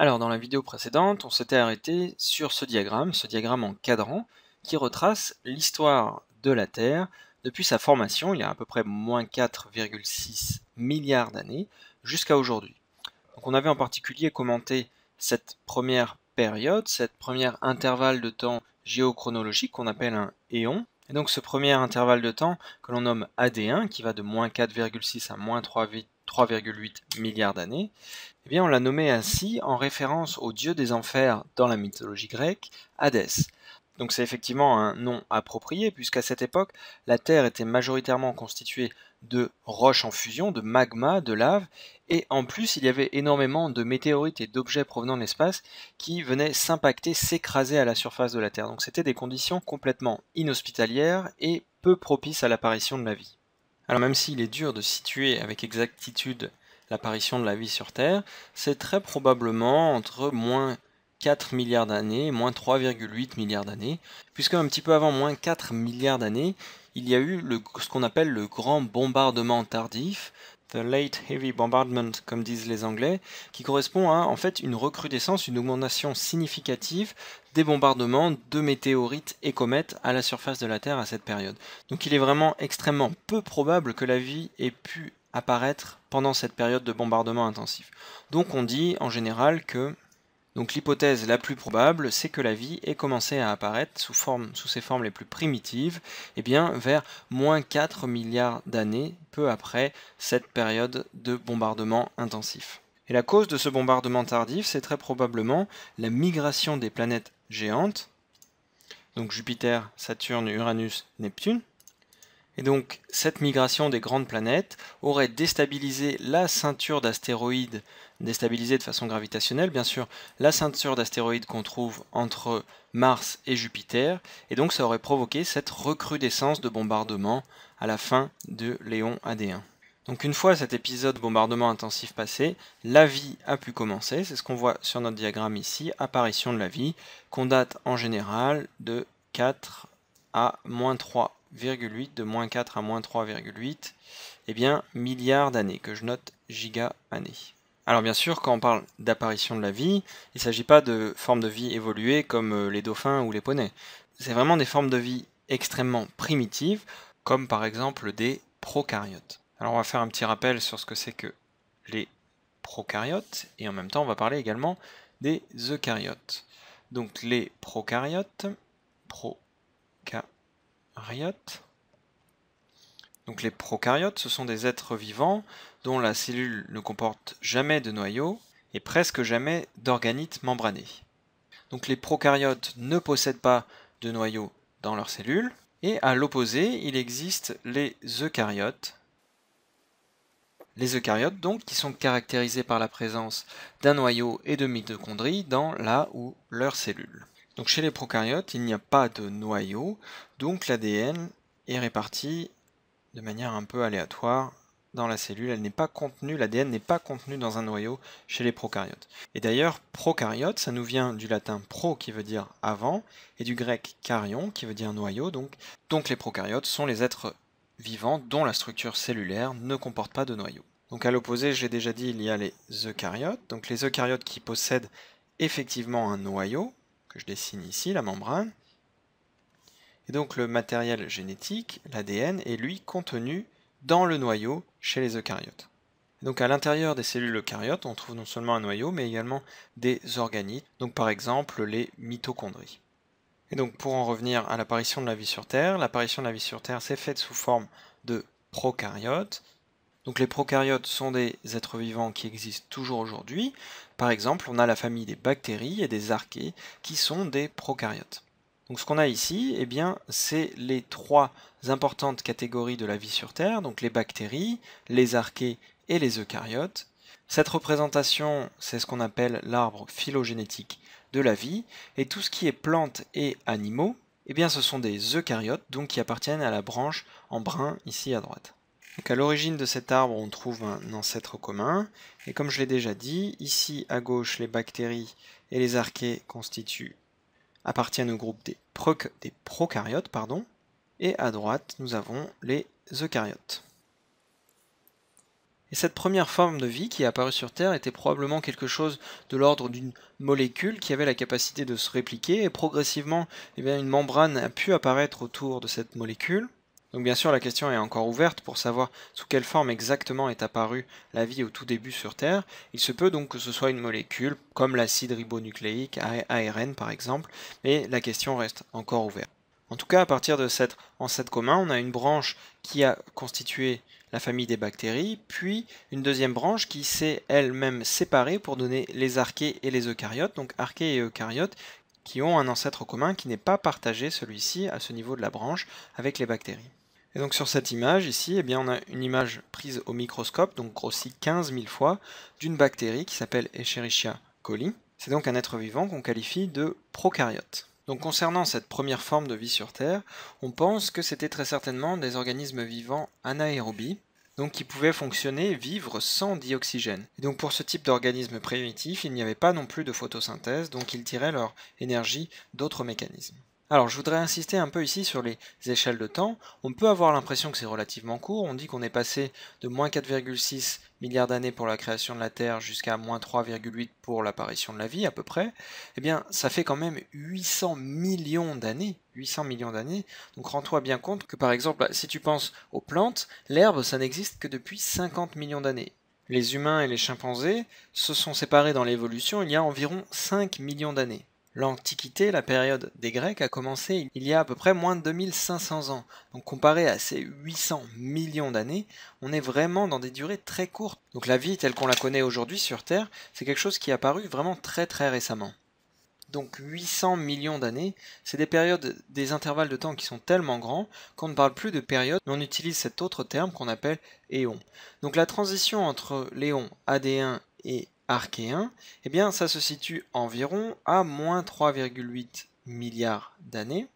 Alors dans la vidéo précédente, on s'était arrêté sur ce diagramme, ce diagramme en cadran, qui retrace l'histoire de la Terre depuis sa formation, il y a à peu près moins 4,6 milliards d'années, jusqu'à aujourd'hui. Donc on avait en particulier commenté cette première période, cette première intervalle de temps géochronologique qu'on appelle un éon. Et donc ce premier intervalle de temps que l'on nomme AD1, qui va de moins 4,6 à moins 3,8 3,8 milliards d'années, eh bien on l'a nommé ainsi en référence au dieu des enfers dans la mythologie grecque, Hadès. Donc c'est effectivement un nom approprié, puisqu'à cette époque, la Terre était majoritairement constituée de roches en fusion, de magma, de lave, et en plus il y avait énormément de météorites et d'objets provenant de l'espace qui venaient s'impacter, s'écraser à la surface de la Terre. Donc c'était des conditions complètement inhospitalières et peu propices à l'apparition de la vie. Alors même s'il est dur de situer avec exactitude l'apparition de la vie sur Terre, c'est très probablement entre moins 4 milliards d'années et moins 3,8 milliards d'années, puisque un petit peu avant moins 4 milliards d'années, il y a eu ce qu'on appelle le grand bombardement tardif, the late heavy bombardment, comme disent les Anglais, qui correspond à en fait une recrudescence, une augmentation significative des bombardements de météorites et comètes à la surface de la Terre à cette période. Donc il est vraiment extrêmement peu probable que la vie ait pu apparaître pendant cette période de bombardement intensif. Donc on dit en général que donc l'hypothèse la plus probable, c'est que la vie ait commencé à apparaître sous, forme, sous ses formes les plus primitives, et eh bien vers moins 4 milliards d'années, peu après cette période de bombardement intensif. Et la cause de ce bombardement tardif, c'est très probablement la migration des planètes géantes, donc Jupiter, Saturne, Uranus, Neptune, et donc cette migration des grandes planètes aurait déstabilisé la ceinture d'astéroïdes, déstabilisée de façon gravitationnelle bien sûr, la ceinture d'astéroïdes qu'on trouve entre Mars et Jupiter, et donc ça aurait provoqué cette recrudescence de bombardements à la fin de Léon AD1. Donc une fois cet épisode bombardement intensif passé, la vie a pu commencer, c'est ce qu'on voit sur notre diagramme ici, apparition de la vie, qu'on date en général de 4 à moins 3 de moins 4 à moins 3,8, eh bien milliards d'années, que je note giga-années. Alors bien sûr, quand on parle d'apparition de la vie, il ne s'agit pas de formes de vie évoluées comme euh, les dauphins ou les poneys. C'est vraiment des formes de vie extrêmement primitives, comme par exemple des prokaryotes. Alors on va faire un petit rappel sur ce que c'est que les prokaryotes, et en même temps on va parler également des eucaryotes. Donc les prokaryotes, prokaryotes, donc les prokaryotes, ce sont des êtres vivants dont la cellule ne comporte jamais de noyau et presque jamais d'organites membranés. Donc les prokaryotes ne possèdent pas de noyau dans leur cellule, et à l'opposé, il existe les eucaryotes. Les eucaryotes, donc, qui sont caractérisés par la présence d'un noyau et de mitochondries dans la ou leur cellule. Donc chez les prokaryotes, il n'y a pas de noyau, donc l'ADN est réparti de manière un peu aléatoire dans la cellule, elle n'est pas contenue, l'ADN n'est pas contenu dans un noyau chez les prokaryotes. Et d'ailleurs, prokaryote, ça nous vient du latin pro qui veut dire avant et du grec carion qui veut dire noyau. Donc, donc les prokaryotes sont les êtres vivants dont la structure cellulaire ne comporte pas de noyau. Donc à l'opposé, j'ai déjà dit, il y a les eucaryotes, donc les eucaryotes qui possèdent effectivement un noyau, que je dessine ici, la membrane. Et donc le matériel génétique, l'ADN, est lui contenu dans le noyau chez les eucaryotes. donc à l'intérieur des cellules eucaryotes, on trouve non seulement un noyau, mais également des organites, donc par exemple les mitochondries. Et donc pour en revenir à l'apparition de la vie sur Terre, l'apparition de la vie sur Terre s'est faite sous forme de prokaryotes, donc les prokaryotes sont des êtres vivants qui existent toujours aujourd'hui. Par exemple, on a la famille des bactéries et des archées qui sont des prokaryotes. Donc ce qu'on a ici, eh bien, c'est les trois importantes catégories de la vie sur Terre, donc les bactéries, les archées et les eucaryotes. Cette représentation, c'est ce qu'on appelle l'arbre phylogénétique de la vie, et tout ce qui est plantes et animaux, eh bien, ce sont des eucaryotes, donc qui appartiennent à la branche en brun ici à droite. Donc à l'origine de cet arbre, on trouve un ancêtre commun. Et comme je l'ai déjà dit, ici à gauche, les bactéries et les archées constituent, appartiennent au groupe des, des prokaryotes. Pardon, et à droite, nous avons les eucaryotes. Et cette première forme de vie qui est apparue sur Terre était probablement quelque chose de l'ordre d'une molécule qui avait la capacité de se répliquer, et progressivement, eh bien, une membrane a pu apparaître autour de cette molécule. Donc bien sûr la question est encore ouverte pour savoir sous quelle forme exactement est apparue la vie au tout début sur Terre. Il se peut donc que ce soit une molécule comme l'acide ribonucléique ARN par exemple, mais la question reste encore ouverte. En tout cas, à partir de cet ancêtre commun, on a une branche qui a constitué la famille des bactéries, puis une deuxième branche qui s'est elle-même séparée pour donner les archées et les eucaryotes, donc archées et eucaryotes qui ont un ancêtre commun qui n'est pas partagé celui-ci à ce niveau de la branche avec les bactéries. Et donc sur cette image ici, eh on a une image prise au microscope, donc grossie 15 000 fois, d'une bactérie qui s'appelle Escherichia coli. C'est donc un être vivant qu'on qualifie de prokaryote. Donc concernant cette première forme de vie sur Terre, on pense que c'était très certainement des organismes vivants anaérobies, donc qui pouvaient fonctionner, vivre sans dioxygène. Et donc pour ce type d'organisme primitif, il n'y avait pas non plus de photosynthèse, donc ils tiraient leur énergie d'autres mécanismes. Alors je voudrais insister un peu ici sur les échelles de temps. On peut avoir l'impression que c'est relativement court. On dit qu'on est passé de moins 4,6 milliards d'années pour la création de la Terre jusqu'à moins 3,8 pour l'apparition de la vie à peu près. Eh bien ça fait quand même 800 millions d'années. 800 millions d'années. Donc rends-toi bien compte que par exemple si tu penses aux plantes, l'herbe ça n'existe que depuis 50 millions d'années. Les humains et les chimpanzés se sont séparés dans l'évolution il y a environ 5 millions d'années. L'Antiquité, la période des Grecs, a commencé il y a à peu près moins de 2500 ans. Donc comparé à ces 800 millions d'années, on est vraiment dans des durées très courtes. Donc la vie telle qu'on la connaît aujourd'hui sur Terre, c'est quelque chose qui est apparu vraiment très très récemment. Donc 800 millions d'années, c'est des périodes, des intervalles de temps qui sont tellement grands qu'on ne parle plus de période, mais on utilise cet autre terme qu'on appelle éon. Donc la transition entre l'éon AD1 et archéen, eh bien ça se situe environ à moins 3,8 milliards d'années.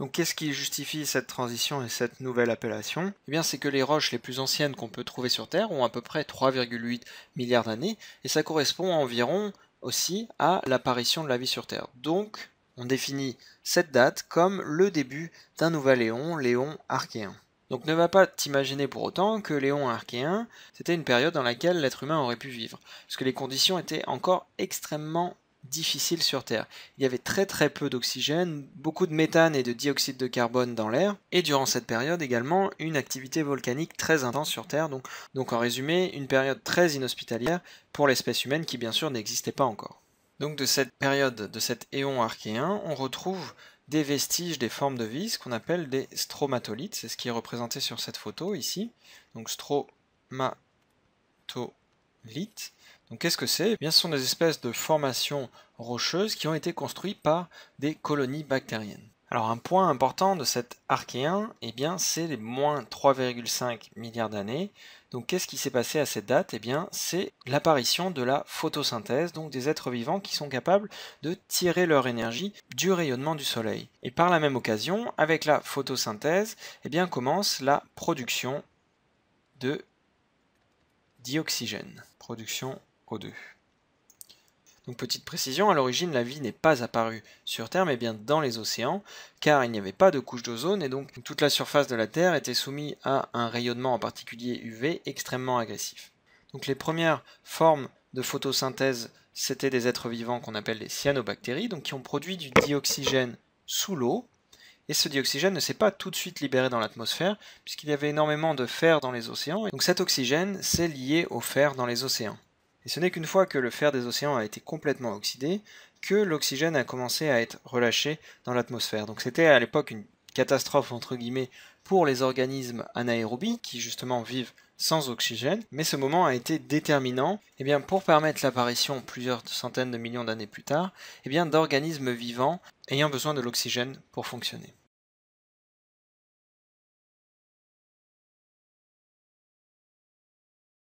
Donc qu'est-ce qui justifie cette transition et cette nouvelle appellation Eh bien c'est que les roches les plus anciennes qu'on peut trouver sur Terre ont à peu près 3,8 milliards d'années, et ça correspond environ aussi à l'apparition de la vie sur Terre. Donc on définit cette date comme le début d'un nouvel éon, l'éon archéen. Donc ne va pas t'imaginer pour autant que Léon archéen, c'était une période dans laquelle l'être humain aurait pu vivre, que les conditions étaient encore extrêmement difficiles sur Terre. Il y avait très très peu d'oxygène, beaucoup de méthane et de dioxyde de carbone dans l'air, et durant cette période également une activité volcanique très intense sur Terre, donc, donc en résumé une période très inhospitalière pour l'espèce humaine qui bien sûr n'existait pas encore. Donc de cette période, de cet éon archéen, on retrouve des vestiges des formes de vie, ce qu'on appelle des stromatolites. C'est ce qui est représenté sur cette photo ici. Donc stromatolites, Donc qu'est-ce que c'est eh Bien, Ce sont des espèces de formations rocheuses qui ont été construites par des colonies bactériennes. Alors un point important de cet archéen, eh bien, c'est les moins 3,5 milliards d'années. Donc qu'est-ce qui s'est passé à cette date Eh bien, c'est l'apparition de la photosynthèse, donc des êtres vivants qui sont capables de tirer leur énergie du rayonnement du soleil. Et par la même occasion, avec la photosynthèse, eh bien, commence la production de dioxygène, production O2. Donc petite précision, à l'origine la vie n'est pas apparue sur Terre mais bien dans les océans, car il n'y avait pas de couche d'ozone et donc toute la surface de la Terre était soumise à un rayonnement en particulier UV extrêmement agressif. Donc les premières formes de photosynthèse, c'était des êtres vivants qu'on appelle les cyanobactéries, donc qui ont produit du dioxygène sous l'eau, et ce dioxygène ne s'est pas tout de suite libéré dans l'atmosphère, puisqu'il y avait énormément de fer dans les océans, et donc cet oxygène, s'est lié au fer dans les océans. Et ce n'est qu'une fois que le fer des océans a été complètement oxydé que l'oxygène a commencé à être relâché dans l'atmosphère. Donc c'était à l'époque une catastrophe entre guillemets pour les organismes anaérobies qui justement vivent sans oxygène, mais ce moment a été déterminant eh bien, pour permettre l'apparition plusieurs centaines de millions d'années plus tard eh d'organismes vivants ayant besoin de l'oxygène pour fonctionner.